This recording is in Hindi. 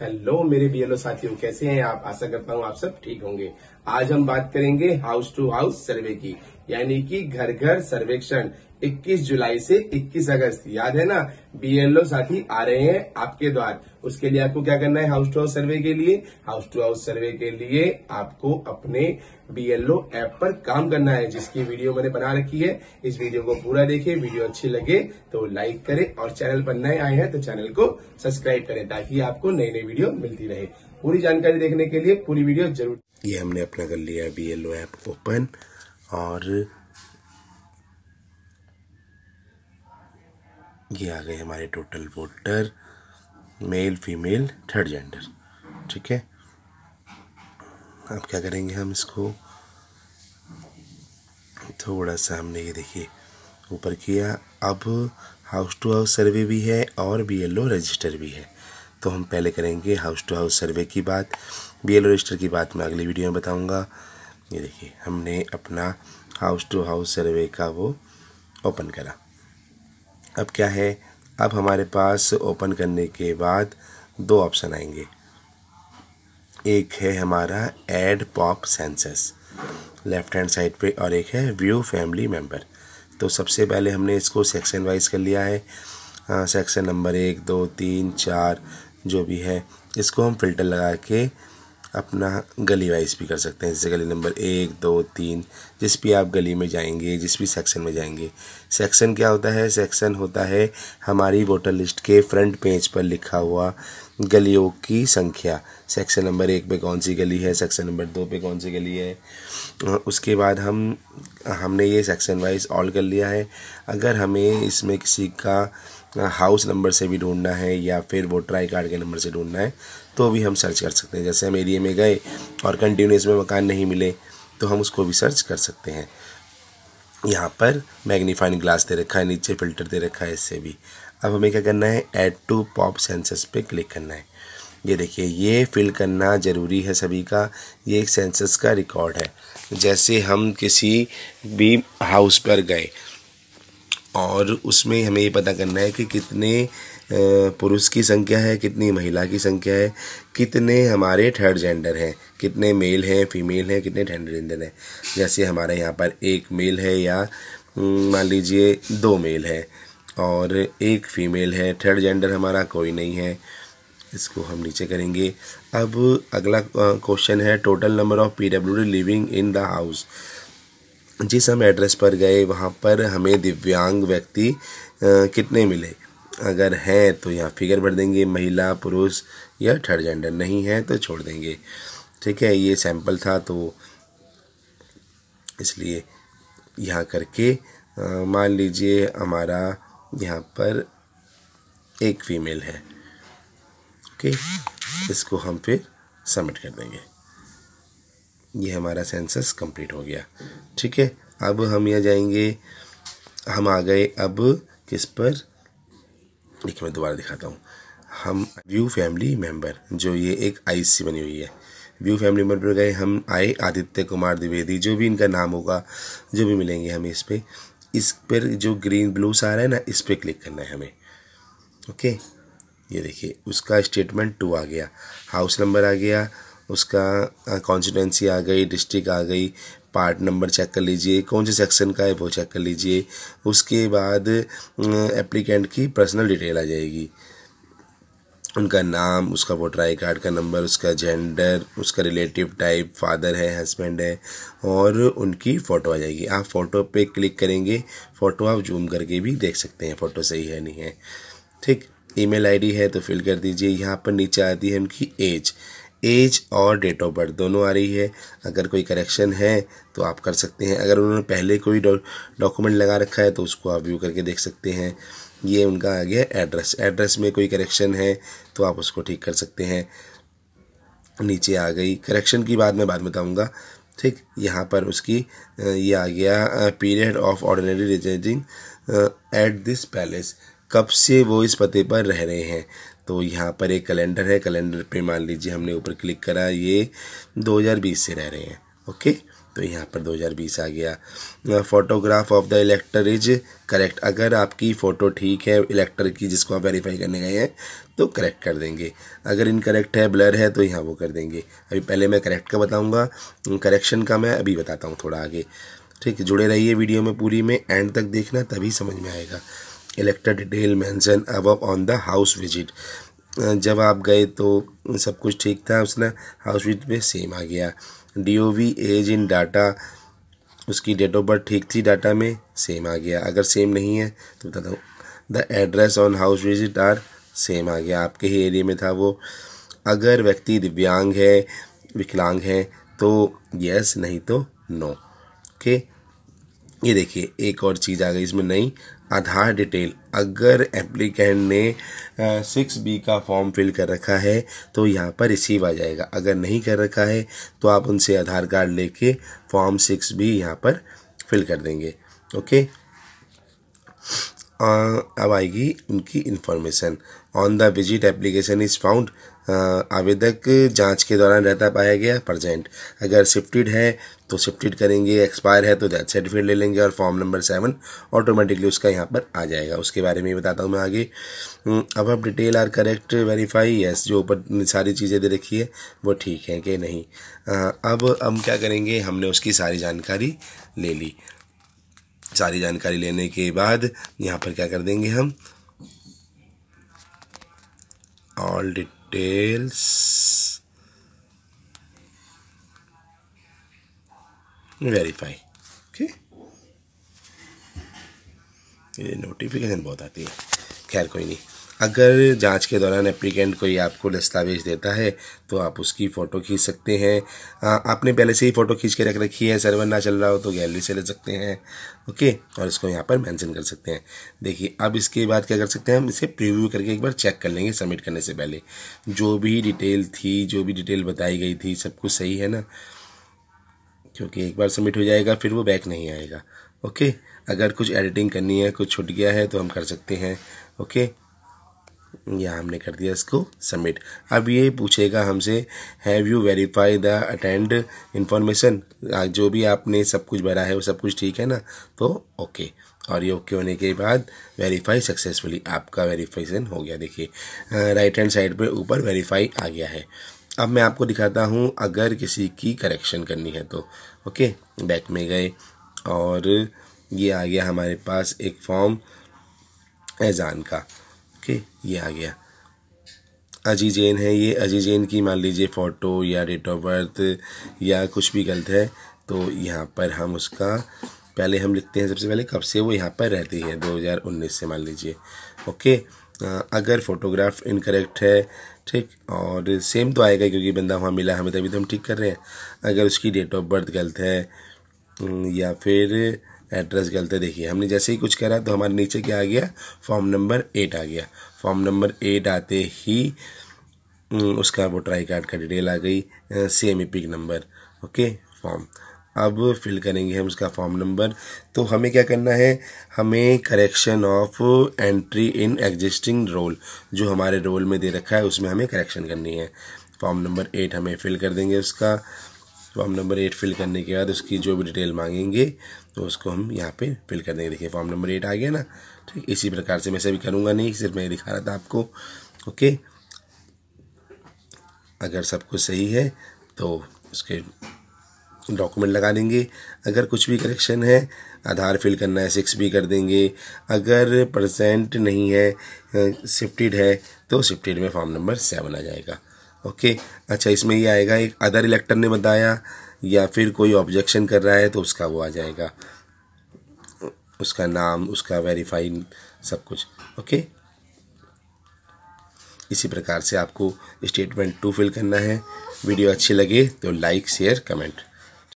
हेलो मेरे बीएलओ साथियों कैसे हैं आप आशा करता हूं आप सब ठीक होंगे आज हम बात करेंगे हाउस टू हाउस सर्वे की यानी कि घर घर सर्वेक्षण 21 जुलाई से 21 अगस्त याद है ना बीएलओ साथी आ रहे हैं आपके द्वार उसके लिए आपको क्या करना है हाउस टू हाउस सर्वे के लिए हाउस टू हाउस सर्वे के लिए आपको अपने बीएलओ ऐप पर काम करना है जिसकी वीडियो मैंने बना रखी है इस वीडियो को पूरा देखें वीडियो अच्छी लगे तो लाइक करें और चैनल पर नए आए हैं तो चैनल को सब्सक्राइब करें ताकि आपको नई नई वीडियो मिलती रहे पूरी जानकारी देखने के लिए पूरी वीडियो जरूर ये हमने अपना कर लिया बीएलओ ऐप ओपन और ये आ गए हमारे total voter male female third gender ठीक है अब क्या करेंगे हम इसको थोड़ा सा हमने ये देखिए ऊपर किया अब हाउस टू हाउस सर्वे भी है और बी एल ओ रजिस्टर भी है तो हम पहले करेंगे हाउस टू हाउस सर्वे की बात बी एल ओ रजिस्टर की बात मैं अगली वीडियो में बताऊंगा ये देखिए हमने अपना हाउस टू हाउस सर्वे का वो ओपन करा अब क्या है अब हमारे पास ओपन करने के बाद दो ऑप्शन आएंगे एक है हमारा add pop census left hand side पे और एक है व्यू फैमिली मेंबर तो सबसे पहले हमने इसको सेक्शन वाइज कर लिया है सेक्शन नंबर एक दो तीन चार जो भी है इसको हम फिल्टर लगा के अपना गली वाइज भी कर सकते हैं जैसे गली नंबर एक दो तीन जिस भी आप गली में जाएंगे जिस भी सेक्शन में जाएंगे सेक्शन क्या होता है सेक्शन होता है हमारी वोटर लिस्ट के फ्रंट पेज पर लिखा हुआ गलियों की संख्या सेक्शन नंबर एक पे कौन सी गली है सेक्शन नंबर दो पे कौन सी गली है उसके बाद हम हमने ये सेक्शन वाइज ऑल कर लिया है अगर हमें इसमें किसी का हाउस नंबर से भी ढूंढना है या फिर वोटर आई कार्ड के नंबर से ढूंढना है तो भी हम सर्च कर सकते हैं जैसे हम एरिए में गए और कंटिन्यूस में मकान नहीं मिले तो हम उसको भी सर्च कर सकते हैं यहाँ पर मैग्नीफाइंग ग्लास दे रखा है नीचे फिल्टर दे रखा है इससे भी अब हमें क्या करना है ऐड टू पॉप सेंसस पे क्लिक करना है ये देखिए ये फिल करना ज़रूरी है सभी का ये एक सेंसस का रिकॉर्ड है जैसे हम किसी भी हाउस पर गए और उसमें हमें ये पता करना है कि कितने पुरुष की संख्या है कितनी महिला की संख्या है कितने हमारे थर्ड जेंडर हैं कितने मेल हैं फीमेल हैं कितने थर्ड जेंडर हैं जैसे हमारे यहाँ पर एक मेल है या मान लीजिए दो मेल है और एक फीमेल है थर्ड जेंडर हमारा कोई नहीं है इसको हम नीचे करेंगे अब अगला क्वेश्चन है total number of P W D living in the house जिस हम एड्रेस पर गए वहाँ पर हमें दिव्यांग व्यक्ति कितने मिले अगर हैं तो यहाँ फिगर भर देंगे महिला पुरुष या थर्ड जेंडर नहीं है तो छोड़ देंगे ठीक है ये सैम्पल था तो इसलिए यहाँ करके मान लीजिए हमारा यहाँ पर एक फीमेल है ओके इसको हम फिर सबमिट कर देंगे ये हमारा सेंसस कंप्लीट हो गया ठीक है अब हम यह जाएंगे हम आ गए अब किस पर देखिए मैं दोबारा दिखाता हूँ हम व्यू फैमिली मेंबर जो ये एक आईसी बनी हुई है व्यू फैमिली मेंबर पर गए हम आए आदित्य कुमार द्विवेदी जो भी इनका नाम होगा जो भी मिलेंगे हमें इस पर इस पर जो ग्रीन ब्लू आ रहा है ना इस पर क्लिक करना है हमें ओके ये देखिए उसका स्टेटमेंट टू आ गया हाउस नंबर आ गया उसका कॉन्स्टिटेंसी आ गई डिस्ट्रिक्ट आ गई पार्ट नंबर चेक कर लीजिए कौन से सेक्शन का है वो चेक कर लीजिए उसके बाद एप्लीकेंट की पर्सनल डिटेल आ जाएगी उनका नाम उसका वोटर आई कार्ड का नंबर उसका जेंडर उसका रिलेटिव टाइप फादर है हस्बैंड है और उनकी फ़ोटो आ जाएगी आप फ़ोटो पे क्लिक करेंगे फ़ोटो आप जूम करके भी देख सकते हैं फ़ोटो सही है नहीं है ठीक ईमेल आईडी है तो फिल कर दीजिए यहाँ पर नीचे आती है उनकी एज एज और डेट ऑफ बर्थ दोनों आ रही है अगर कोई करेक्शन है तो आप कर सकते हैं अगर उन्होंने पहले कोई डॉक्यूमेंट लगा रखा है तो उसको आप व्यू करके देख सकते हैं ये उनका आ गया एड्रेस एड्रेस में कोई करेक्शन है तो आप उसको ठीक कर सकते हैं नीचे आ गई करेक्शन की बात मैं बाद में बताऊँगा ठीक यहाँ पर उसकी ये आ गया period of ordinary residenting at this place कब से वो इस पते पर रह रहे हैं तो यहाँ पर एक कैलेंडर है कैलेंडर पे मान लीजिए हमने ऊपर क्लिक करा ये 2020 से रह रहे हैं ओके तो यहाँ पर 2020 आ गया photograph of the elector is correct अगर आपकी फ़ोटो ठीक है इलेक्टर की जिसको आप वेरीफाई करने गए हैं तो करेक्ट कर देंगे अगर इनकरेक्ट है ब्लर है तो यहाँ वो कर देंगे अभी पहले मैं करेक्ट का बताऊँगा करेक्शन का मैं अभी बताता हूँ थोड़ा आगे ठीक जुड़े रहिए वीडियो में पूरी में एंड तक देखना तभी समझ में आएगा इलेक्टेड Dale मैंसन अब ऑन द हाउस विजिट जब आप गए तो सब कुछ ठीक था उसने हाउस विजिट में सेम आ गया D O V age in data उसकी डेट ऑफ बर्थ ठीक थी डाटा में सेम आ गया अगर सेम नहीं है तो बता दो the address on house visit are same आ गया आपके ही एरिए में था वो अगर व्यक्ति दिव्यांग है विकलांग है तो यस नहीं तो नो ओके ये देखिए एक और चीज़ आ गई इसमें नई आधार डिटेल अगर एप्लीकेंट ने सिक्स बी का फॉर्म फिल कर रखा है तो यहाँ पर रिसीव आ जाएगा अगर नहीं कर रखा है तो आप उनसे आधार कार्ड लेके फॉर्म सिक्स बी यहाँ पर फिल कर देंगे ओके आ, अब आएगी उनकी information on the visit application is found आवेदक जांच के दौरान रहता पाया गया प्रजेंट अगर शिफ्टेड है तो शिफ्टेड करेंगे एक्सपायर है तो डेथ सर्टिफिकेट ले लेंगे और फॉर्म नंबर सेवन ऑटोमेटिकली उसका यहाँ पर आ जाएगा उसके बारे में बताता हूँ मैं आगे हम्म, अब अब detail are correct verify yes जो ऊपर सारी चीज़ें दे रखी है वो ठीक है कि नहीं अब हम क्या करेंगे हमने उसकी सारी जानकारी ले ली सारी जानकारी लेने के बाद यहाँ पर क्या कर देंगे हम all detail details verify okay ये नोटिफिकेशन बहुत आती है खैर कोई नहीं अगर जांच के दौरान एप्लीकेंट कोई आपको दस्तावेज देता है तो आप उसकी फ़ोटो खींच सकते हैं आ, आपने पहले से ही फ़ोटो खींच के रख रखी है सर्वर ना चल रहा हो तो गैलरी से ले सकते हैं ओके और इसको यहाँ पर मेंशन कर सकते हैं देखिए अब इसके बाद क्या कर सकते हैं हम इसे प्रीव्यू करके एक बार चेक कर लेंगे सबमिट करने से पहले जो भी डिटेल थी जो भी डिटेल बताई गई थी सब कुछ सही है ना क्योंकि एक बार सबमिट हो जाएगा फिर वो बैक नहीं आएगा ओके अगर कुछ एडिटिंग करनी है कुछ छुट गया है तो हम कर सकते हैं ओके या हमने कर दिया इसको सबमिट अब ये पूछेगा हमसे have you verify the attend information जो भी आपने सब कुछ भरा है वो सब कुछ ठीक है ना तो ओके okay. और ये ओके होने के बाद वेरीफाई सक्सेसफुली आपका वेरीफिकेशन हो गया देखिए राइट हैंड साइड पे ऊपर वेरीफाई आ गया है अब मैं आपको दिखाता हूँ अगर किसी की करेक्शन करनी है तो ओके बैक में गए और ये आ गया हमारे पास एक फॉर्म एजान का ओके ये आ गया अजी जैन है ये अजी जैन की मान लीजिए फ़ोटो या डेट ऑफ बर्थ या कुछ भी गलत है तो यहाँ पर हम उसका पहले हम लिखते हैं सबसे पहले कब से वो यहाँ पर रहती है 2019 से मान लीजिए ओके अगर फ़ोटोग्राफ इनकरेक्ट है ठीक और सेम तो आएगा क्योंकि बंदा वहाँ मिला हमें तभी तो हम ठीक कर रहे हैं अगर उसकी डेट ऑफ बर्थ गलत है या फिर एड्रेस गलत है देखिए हमने जैसे ही कुछ करा तो हमारे नीचे क्या आ गया फॉर्म नंबर एट आ गया फॉर्म नंबर एट आते ही हम्म, उसका वोटर आई कार्ड का डिटेल आ गई same e pic number okay form अब फिल करेंगे हम उसका फॉर्म नंबर तो हमें क्या करना है हमें correction of entry in existing roll जो हमारे रोल में दे रखा है उसमें हमें करेक्शन करनी है फॉर्म नंबर एट हमें फिल कर देंगे उसका फॉर्म तो नंबर एट फिल करने के बाद उसकी जो भी डिटेल मांगेंगे तो उसको हम यहाँ पे फिल कर देंगे देखिए फॉर्म नंबर एट आ गया ना ठीक इसी प्रकार से मैं सभी करूँगा नहीं सिर्फ मैं दिखा रहा था आपको ओके अगर सब कुछ सही है तो उसके डॉक्यूमेंट लगा देंगे अगर कुछ भी करेक्शन है आधार फिल करना है सिक्स भी कर देंगे अगर परसेंट नहीं है शिफ्टेड है तो शिफ्टेड में फॉर्म नंबर सेवन आ जाएगा ओके अच्छा इसमें ये आएगा एक अदर इलेक्टर ने बताया या फिर कोई ऑब्जेक्शन कर रहा है तो उसका वो आ जाएगा उसका नाम उसका वेरीफाई सब कुछ ओके इसी प्रकार से आपको स्टेटमेंट टू फिल करना है वीडियो अच्छी लगे तो लाइक शेयर कमेंट